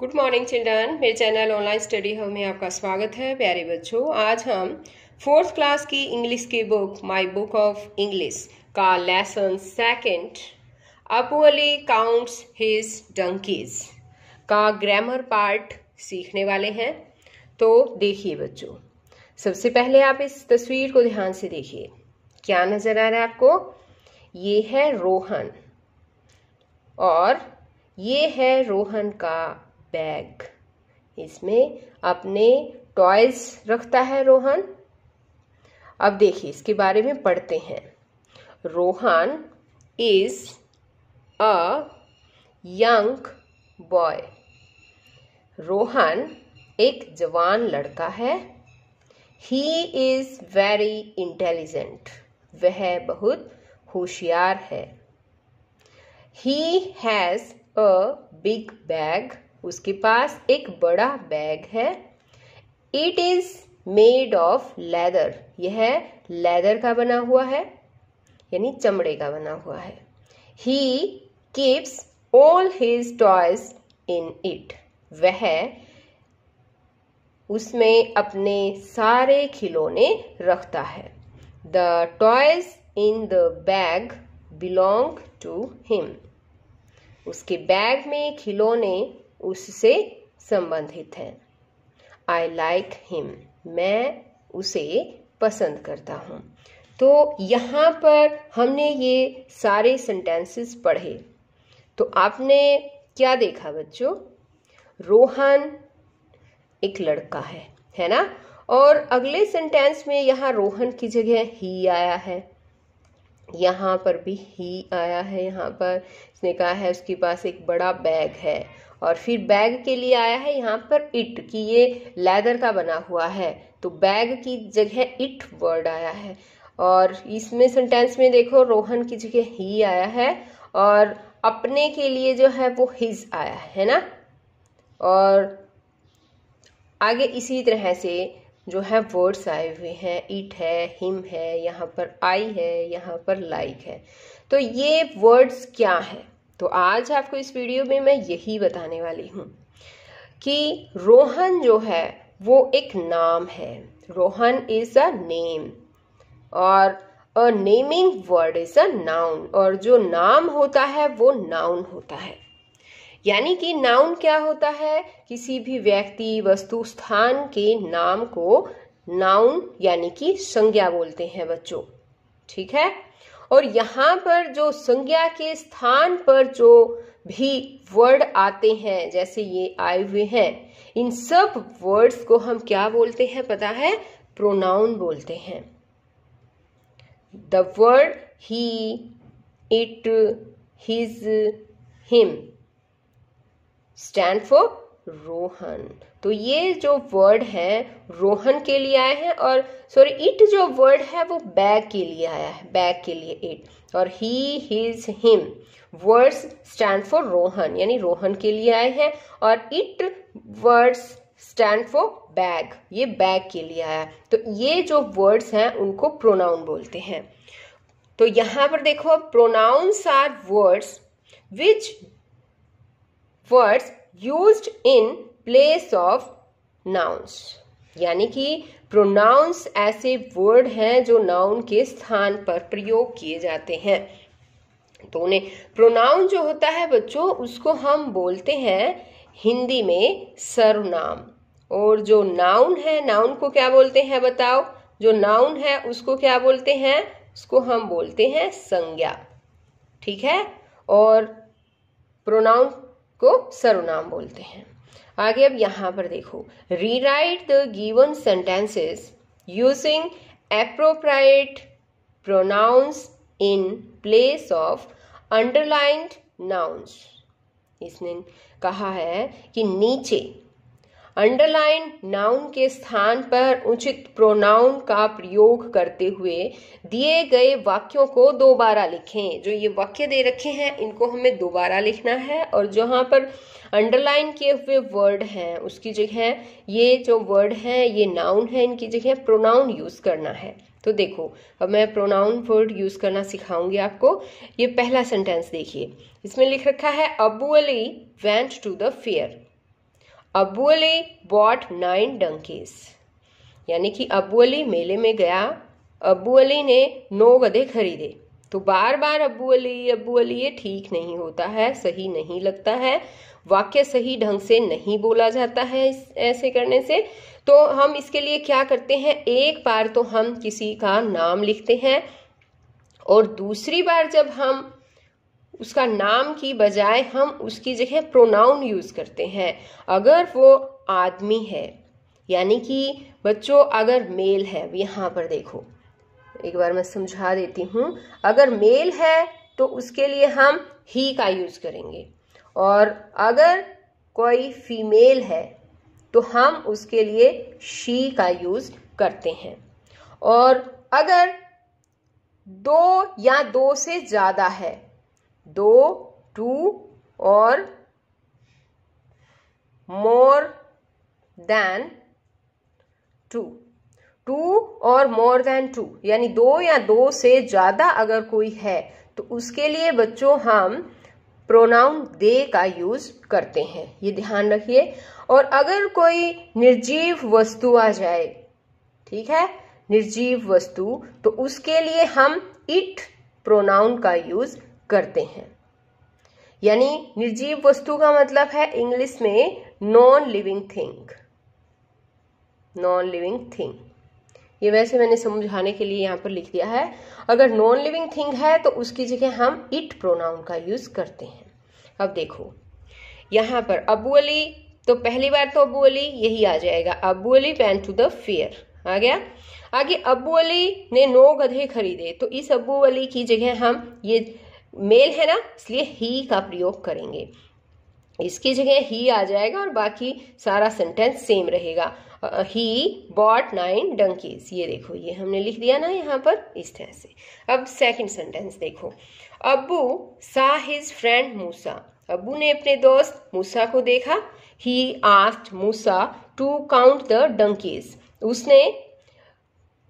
Good morning children मेरे channel online study hub में आपका स्वागत है प्यारे बच्चों आज हम फोर्थ क्लास की इंग्लिश की book my book of English का lesson second Abu Ali counts his donkeys का ग्रामर पार्ट सीखने वाले हैं तो देखिए बच्चों सबसे पहले आप इस तस्वीर को ध्यान से देखिए क्या नज़र आ रहा है आपको ये है रोहन और ये है रोहन का बैग इसमें अपने टॉयज रखता है रोहन अब देखिए इसके बारे में पढ़ते हैं Rohan is a young boy Rohan एक जवान लड़का है ही इज़ वेरी इंटेलिजेंट वह बहुत होशियार है he has a big bag उसके पास एक बड़ा बैग है it is made of leather यह लेदर का बना हुआ है यानी चमड़े का बना हुआ है he keeps all his toys in it वह उसमें अपने सारे खिलौने रखता है the toys in the bag belong to him उसके बैग में खिलौने उससे संबंधित है आई लाइक हिम मैं उसे पसंद करता हूँ तो यहाँ पर हमने ये सारे सेंटेंसेस पढ़े तो आपने क्या देखा बच्चों रोहन एक लड़का है है ना और अगले सेंटेंस में यहाँ रोहन की जगह ही आया है यहाँ पर भी ही आया है यहाँ पर इसने कहा है उसके पास एक बड़ा बैग है और फिर बैग के लिए आया है यहाँ पर इट कि ये लेदर का बना हुआ है तो बैग की जगह इट वर्ड आया है और इसमें सेंटेंस में देखो रोहन की जगह ही आया है और अपने के लिए जो है वो हिज आया है ना और आगे इसी तरह से जो है वर्ड्स आए हुए हैं इट है हिम है यहाँ पर आई है यहाँ पर लाइक है तो ये वर्ड्स क्या है तो आज आपको इस वीडियो में मैं यही बताने वाली हूँ कि रोहन जो है वो एक नाम है रोहन इज़ अ नेम और a naming word is a noun और जो नाम होता है वो नाउन होता है यानी कि नाउन क्या होता है किसी भी व्यक्ति वस्तु स्थान के नाम को नाउन यानी कि संज्ञा बोलते हैं बच्चों ठीक है और यहां पर जो संज्ञा के स्थान पर जो भी वर्ड आते हैं जैसे ये आए हुए हैं इन सब वर्ड्स को हम क्या बोलते हैं पता है प्रोनाउन बोलते हैं the word he it his him stand for Rohan तो ये जो वर्ड है रोहन के लिए आया है और सॉरी इट जो वर्ड है वो बैग के लिए आया है बैग के लिए इट और he his him words stand for Rohan यानी रोहन के लिए आए हैं और it words stand for bag ये बैग के लिए आया तो ये जो वर्ड्स हैं उनको प्रोनाउन बोलते हैं तो यहां पर देखो pronouns are words which words used in place of nouns यानी कि प्रोनाउंस ऐसे वर्ड हैं जो नाउन के स्थान पर प्रयोग किए जाते हैं तो उन्हें प्रोनाउन जो होता है बच्चों उसको हम बोलते हैं हिंदी में सर्वनाम और जो नाउन है नाउन को क्या बोलते हैं बताओ जो नाउन है उसको क्या बोलते हैं उसको हम बोलते हैं संज्ञा ठीक है और प्रोनाउन को सर्वनाम बोलते हैं आगे अब यहाँ पर देखो rewrite the given sentences using appropriate pronouns in place of underlined nouns इसने कहा है कि नीचे अंडरलाइन नाउन के स्थान पर उचित प्रोनाउन का प्रयोग करते हुए दिए गए वाक्यों को दोबारा लिखें जो ये वाक्य दे रखे हैं इनको हमें दोबारा लिखना है और जहाँ पर अंडरलाइन किए हुए वर्ड हैं उसकी जगह ये जो वर्ड हैं ये नाउन है इनकी जगह प्रोनाउन यूज़ करना है तो देखो अब मैं प्रोनाउन वर्ड यूज़ करना सिखाऊंगी आपको ये पहला सेंटेंस देखिए इसमें लिख रखा है Abu Ali went to the fair Abu Ali bought nine donkeys यानी कि अली मेले में गया अबू अली ने नौ गधे खरीदे तो बार बार अबू अली अबू अली ये ठीक नहीं होता है सही नहीं लगता है वाक्य सही ढंग से नहीं बोला जाता है ऐसे करने से तो हम इसके लिए क्या करते हैं एक बार तो हम किसी का नाम लिखते हैं और दूसरी बार जब हम उसका नाम की बजाय हम उसकी जगह प्रोनाउन यूज़ करते हैं अगर वो आदमी है यानी कि बच्चों अगर मेल है यहाँ पर देखो एक बार मैं समझा देती हूँ अगर मेल है तो उसके लिए हम ही का यूज़ करेंगे और अगर कोई फीमेल है तो हम उसके लिए शी का यूज़ करते हैं और अगर दो या दो से ज़्यादा है दो टू और मोर देन टू टू और मोर देन टू यानी दो या दो से ज़्यादा अगर कोई है तो उसके लिए बच्चों हम प्रोनाउन दे का यूज करते हैं ये ध्यान रखिए और अगर कोई निर्जीव वस्तु आ जाए ठीक है निर्जीव वस्तु तो उसके लिए हम इट प्रोनाउन का यूज करते हैं यानी निर्जीव वस्तु का मतलब है इंग्लिश में non living thing non living thing ये वैसे मैंने समझाने के लिए यहाँ पर लिख दिया है अगर नॉन लिविंग थिंग है तो उसकी जगह हम इट प्रोनाउन का यूज करते हैं अब देखो यहां पर अबू अली तो पहली बार तो अबू अली यही आ जाएगा Abu Ali went to the fair आ गया आगे अबू अली ने नौ गधे खरीदे तो इस अबू अली की जगह हम ये मेल है ना इसलिए ही का प्रयोग करेंगे इसकी जगह ही आ जाएगा और बाकी सारा सेंटेंस सेम रहेगा ही बॉट नाइन डंकीज ये देखो ये हमने लिख दिया ना यहाँ पर इस तरह से अब सेकंड सेंटेंस देखो अबू सा हिज फ्रेंड मूसा अबू ने अपने दोस्त मूसा को देखा he asked Musa to count the donkeys उसने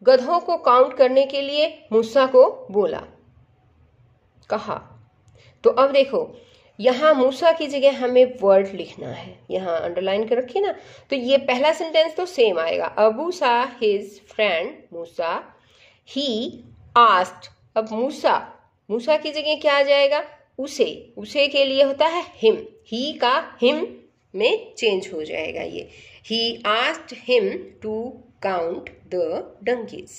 गधों को काउंट करने के लिए मूसा को बोला कहा तो अब देखो यहां मूसा की जगह हमें वर्ड लिखना है यहां अंडरलाइन कर रखिए ना तो ये पहला सेंटेंस तो सेम आएगा Abu saw his friend Musa he asked अब मूसा मूसा की जगह क्या आ जाएगा उसे उसे के लिए होता है हिम ही का हिम में चेंज हो जाएगा ये he asked him to count the donkeys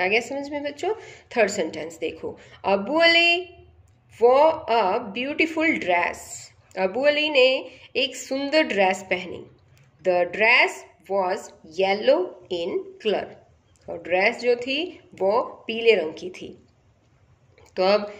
आ गया समझ में बच्चों थर्ड सेंटेंस देखो Abu Ali wore a beautiful dress Abu Ali ने एक सुंदर ड्रेस पहनी the dress was yellow in colour और ड्रेस जो थी वो पीले रंग की थी तो अब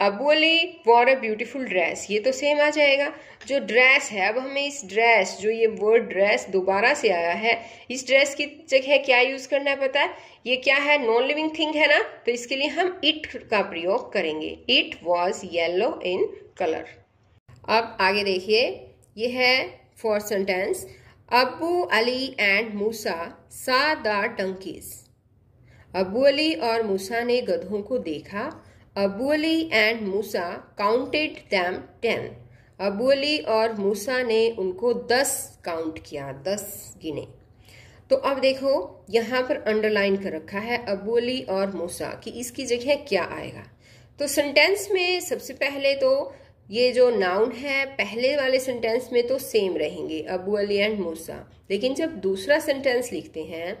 अब बोले वॉर अ ब्यूटिफुल ड्रेस ये तो सेम आ जाएगा जो ड्रेस है अब हमें इस ड्रेस जो ये वर्ड ड्रेस दोबारा से आया है इस ड्रेस की जगह क्या यूज करना है पता है ये क्या है नॉन लिविंग थिंग है ना तो इसके लिए हम इट का प्रयोग करेंगे it was yellow in colour अब आगे देखिए ये है four sentence Abu Ali and Musa saw the डंकीज़ Abu Ali और मूसा ने गधों को देखा Abu Ali and Musa counted them ten Abu Ali और मूसा ने उनको दस काउंट किया दस गिने तो अब देखो यहाँ पर अंडरलाइन कर रखा है अबू अली और मूसा कि इसकी जगह क्या आएगा तो सेंटेंस में सबसे पहले तो ये जो नाउन है पहले वाले सेंटेंस में तो सेम रहेंगे अबू अली एंड मूसा लेकिन जब दूसरा सेंटेंस लिखते हैं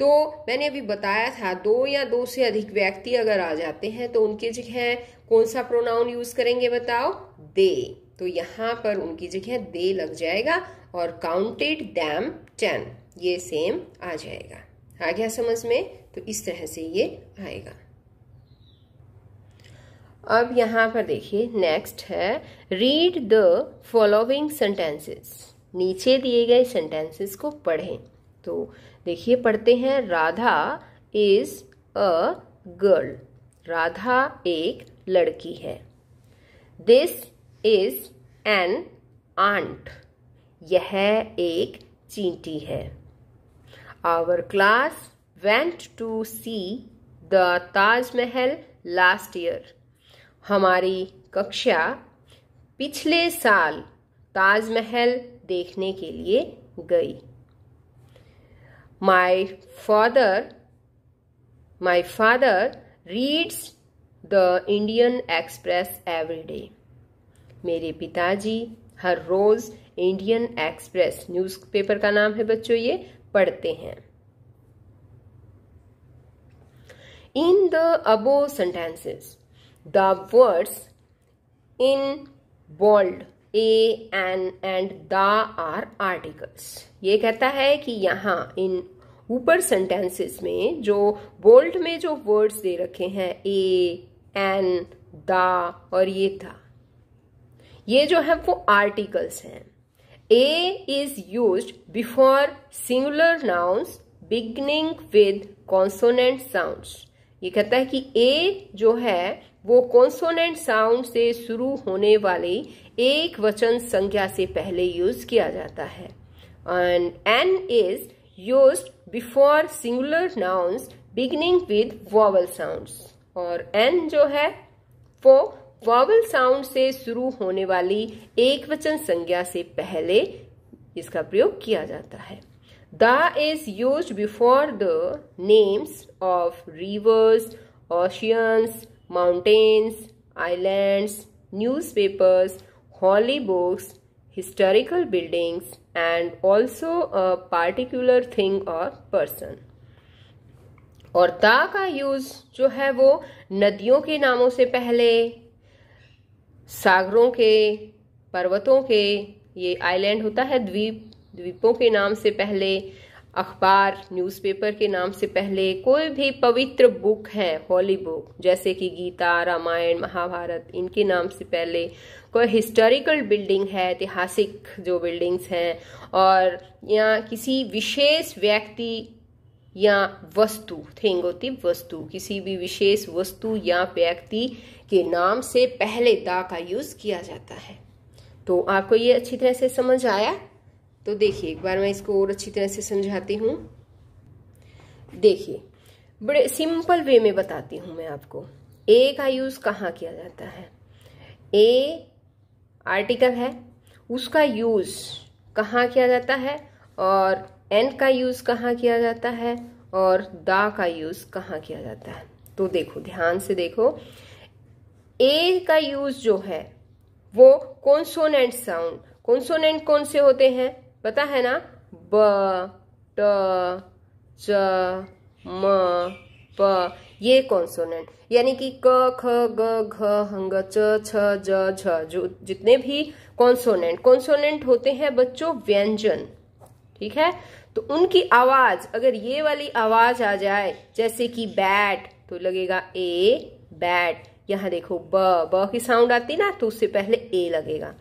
तो मैंने अभी बताया था दो या दो से अधिक व्यक्ति अगर आ जाते हैं तो उनकी जगह कौन सा प्रोनाउन यूज करेंगे बताओ दे तो यहाँ पर उनकी जगह दे लग जाएगा और काउंटेड दैम टेन ये सेम आ जाएगा आ गया समझ में तो इस तरह से ये आएगा अब यहाँ पर देखिए नेक्स्ट है रीड द फॉलोइंग सेंटेंसेस नीचे दिए गए सेंटेंसेस को पढ़ें तो देखिए पढ़ते हैं Radha is a girl Radha एक लड़की है दिस इज एन आंट यह एक चींटी है our class went to see the Taj Mahal last year हमारी कक्षा पिछले साल ताजमहल देखने के लिए गई My father, my father reads the Indian Express every day. मेरे पिताजी हर रोज इंडियन एक्सप्रेस न्यूज़पेपर का नाम है बच्चों ये पढ़ते हैं in the above sentences the words in bold a an and the are articles ये कहता है कि यहाँ इन ऊपर सेंटेंसेस में जो बोल्ड में जो वर्ड्स दे रखे हैं ए एन द और ये था ये जो है वो आर्टिकल्स हैं a is use before singular nouns beginning with consonant sounds ये कहता है कि ए जो है वो कॉन्सोनेंट साउंड से शुरू होने वाले एक वचन संज्ञा से पहले यूज किया जाता है and an is use before singular nouns beginning with vowel sounds और एन जो है वो वॉवल साउंड से शुरू होने वाली एक वचन संज्ञा से पहले इसका प्रयोग किया जाता है the is use before the names of rivers oceans mountains, islands, newspapers, holy books, historical buildings and also a particular thing or person. और ता का यूज जो है वो नदियों के नामों से पहले सागरों के पर्वतों के ये आइलैंड होता है द्वीप द्वीपों के नाम से पहले अखबार न्यूज़पेपर के नाम से पहले कोई भी पवित्र बुक है होली बुक जैसे कि गीता रामायण महाभारत इनके नाम से पहले कोई हिस्टोरिकल बिल्डिंग है ऐतिहासिक जो बिल्डिंग्स हैं और या किसी विशेष व्यक्ति या वस्तु थिंग होती वस्तु किसी भी विशेष वस्तु या व्यक्ति के नाम से पहले दा का यूज़ किया जाता है तो आपको ये अच्छी तरह से समझ आया तो देखिए एक बार मैं इसको और अच्छी तरह से समझाती हूँ देखिए बड़े सिंपल वे में बताती हूँ मैं आपको ए का यूज़ कहाँ किया जाता है ए आर्टिकल है उसका यूज़ कहाँ किया जाता है और एन का यूज़ कहाँ किया जाता है और दा का यूज़ कहाँ किया जाता है तो देखो ध्यान से देखो ए का यूज़ जो है वो कॉन्सोनेंट साउंड कॉन्सोनेंट कौन से होते हैं पता है ना ब ट च म प ये कॉन्सोनेंट यानी कि क ख ग घ हंग च छ ज झ जो जितने भी कॉन्सोनेंट कॉन्सोनेंट होते हैं बच्चों व्यंजन ठीक है तो उनकी आवाज अगर ये वाली आवाज आ जाए जैसे कि बैट तो लगेगा ए बैट यहां देखो ब ब की साउंड आती ना तो उससे पहले ए लगेगा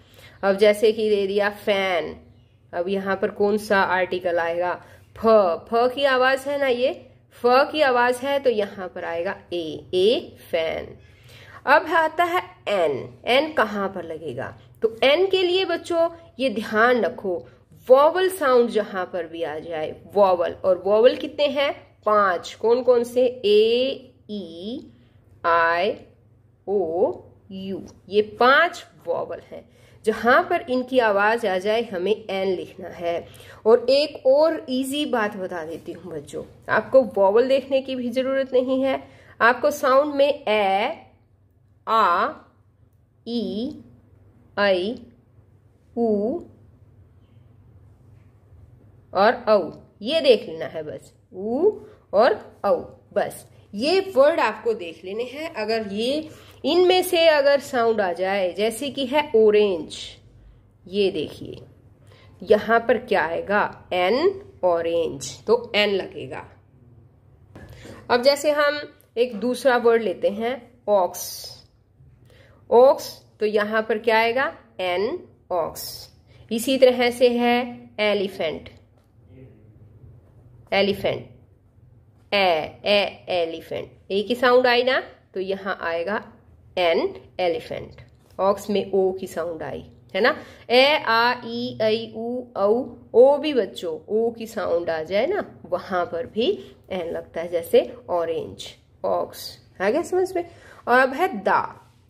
अब जैसे कि दे दिया फैन अब यहाँ पर कौन सा आर्टिकल आएगा फ फ की आवाज है ना ये फ की आवाज है तो यहाँ पर आएगा ए ए फैन अब आता है एन एन कहाँ पर लगेगा तो एन के लिए बच्चों ये ध्यान रखो वॉवल साउंड जहां पर भी आ जाए वॉवल और वॉवल कितने हैं पांच कौन कौन से ए ई आई ओ यू ये पांच वॉवल हैं जहाँ पर इनकी आवाज़ आ जाए हमें एन लिखना है और एक और इजी बात बता देती हूँ बच्चों आपको वॉवल देखने की भी ज़रूरत नहीं है आपको साउंड में ए आ ई आई उ और औ ये देख लेना है बस ऊ और औ बस ये वर्ड आपको देख लेने हैं अगर ये इनमें से अगर साउंड आ जाए जैसे कि है ऑरेंज ये देखिए यहां पर क्या आएगा एन ऑरेंज तो एन लगेगा अब जैसे हम एक दूसरा वर्ड लेते हैं ऑक्स ऑक्स तो यहां पर क्या आएगा एन ऑक्स इसी तरह से है elephant elephant a a elephant एक ही साउंड आई ना तो यहां आएगा एन एलिफेंट ऑक्स में ओ की साउंड आई है ना ए आ ई आई ऊ औ ओ भी बच्चों ओ की साउंड आ जाए ना वहां पर भी एन लगता है जैसे ऑरेंज ऑक्स आ गया समझ में और अब है दा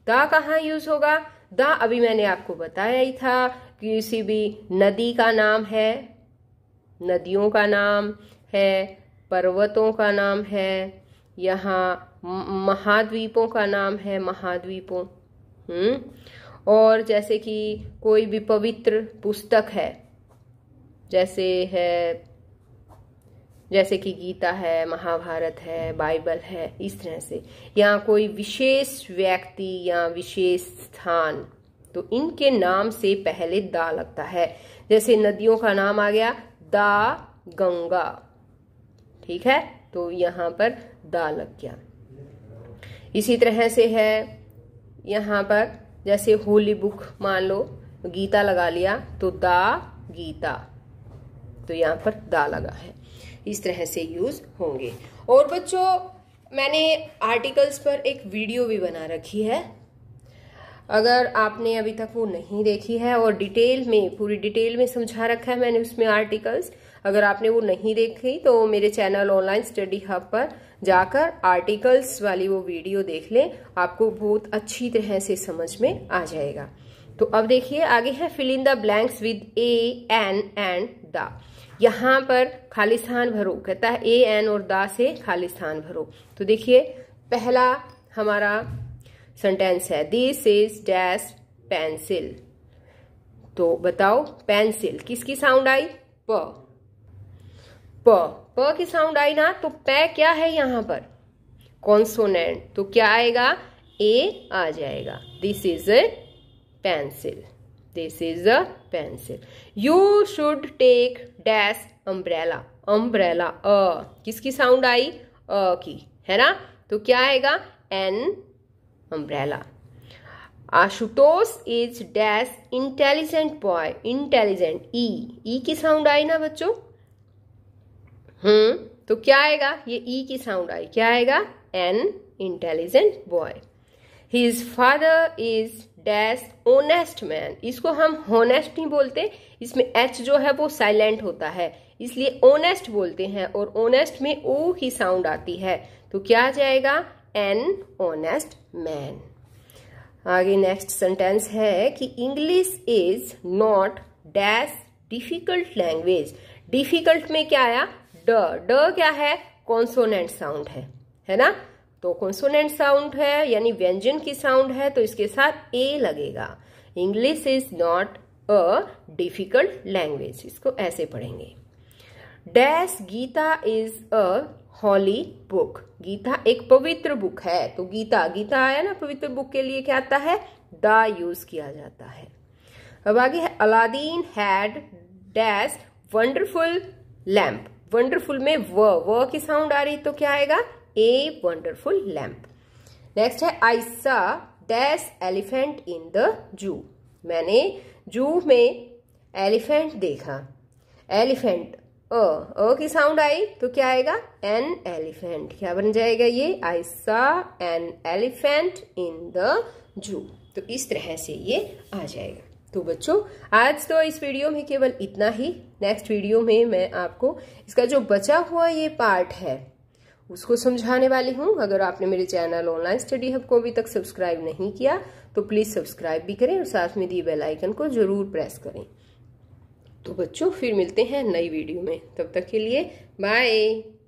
दा कहाँ यूज होगा दा अभी मैंने आपको बताया ही था कि किसी भी नदी का नाम है नदियों का नाम है पर्वतों का नाम है यहाँ हाँ, महाद्वीपों का नाम है महाद्वीपों हम्म और जैसे कि कोई भी पवित्र पुस्तक है जैसे है जैसे कि गीता है महाभारत है बाइबल है इस तरह से या कोई विशेष व्यक्ति या विशेष स्थान तो इनके नाम से पहले दा लगता है जैसे नदियों का नाम आ गया दा गंगा ठीक है तो यहाँ पर दा लग गया इसी तरह से है यहाँ पर जैसे होली बुक मान लो गीता लगा लिया तो दा गीता तो यहाँ पर दा लगा है इस तरह से यूज होंगे और बच्चों मैंने आर्टिकल्स पर एक वीडियो भी बना रखी है अगर आपने अभी तक वो नहीं देखी है और डिटेल में पूरी डिटेल में समझा रखा है मैंने उसमें आर्टिकल्स अगर आपने वो नहीं देखी तो मेरे चैनल ऑनलाइन स्टडी हब पर जाकर आर्टिकल्स वाली वो वीडियो देख लें आपको बहुत अच्छी तरह से समझ में आ जाएगा तो अब देखिए आगे है fill in the blanks with a an and the यहाँ पर खालिस्तान भरो कहता है ए एन और दा से खालिस्तान भरो तो देखिए पहला हमारा सेंटेंस है दिस इज डैश पेंसिल तो बताओ पेंसिल किसकी साउंड आई प प प की साउंड आई ना तो प क्या है यहां पर कॉन्सोनेंट तो क्या आएगा ए आ जाएगा this is a pencil this is a pencil you should take dash umbrella umbrella a किसकी साउंड आई अ की है ना तो क्या आएगा an umbrella. Ashutosh is dash intelligent boy intelligent E E की साउंड आई ना बच्चों हम्म तो क्या आएगा ये ई e की साउंड आई क्या आएगा an intelligent boy his father is dash honest man इसको हम होनेस्ट नहीं बोलते इसमें एच जो है वो साइलेंट होता है इसलिए ओनेस्ट बोलते हैं और ओनेस्ट में ओ की साउंड आती है तो क्या आ जाएगा एन ऑनेस्ट मैन आगे नेक्स्ट सेंटेंस है कि English is not dash difficult language difficult में क्या आया ड ड क्या है कॉन्सोनेंट साउंड है है ना तो कॉन्सोनेंट साउंड है यानी व्यंजन की साउंड है तो इसके साथ ए लगेगा English is not a difficult language इसको ऐसे पढ़ेंगे dash Gita is a holy book Gita एक पवित्र बुक है तो गीता गीता आया ना पवित्र बुक के लिए क्या आता है द यूज किया जाता है अब आगे है Aladdin had dash wonderful lamp wonderful में व व की साउंड आ रही तो क्या आएगा ए वंडरफुल लैम्प नेक्स्ट है I saw dash elephant in the zoo मैंने जू में एलिफेंट देखा एलिफेंट ओ ओ की साउंड आई तो क्या आएगा एन एलिफेंट क्या बन जाएगा ये आई सा एन एलिफेंट इन द जू तो इस तरह से ये आ जाएगा तो बच्चों आज तो इस वीडियो में केवल इतना ही नेक्स्ट वीडियो में मैं आपको इसका जो बचा हुआ ये पार्ट है उसको समझाने वाली हूँ अगर आपने मेरे चैनल ऑनलाइन स्टडी हब को अभी तक सब्सक्राइब नहीं किया तो प्लीज़ सब्सक्राइब भी करें और साथ में दिए बेल आइकन को जरूर प्रेस करें तो बच्चों फिर मिलते हैं नई वीडियो में तब तक के लिए बाय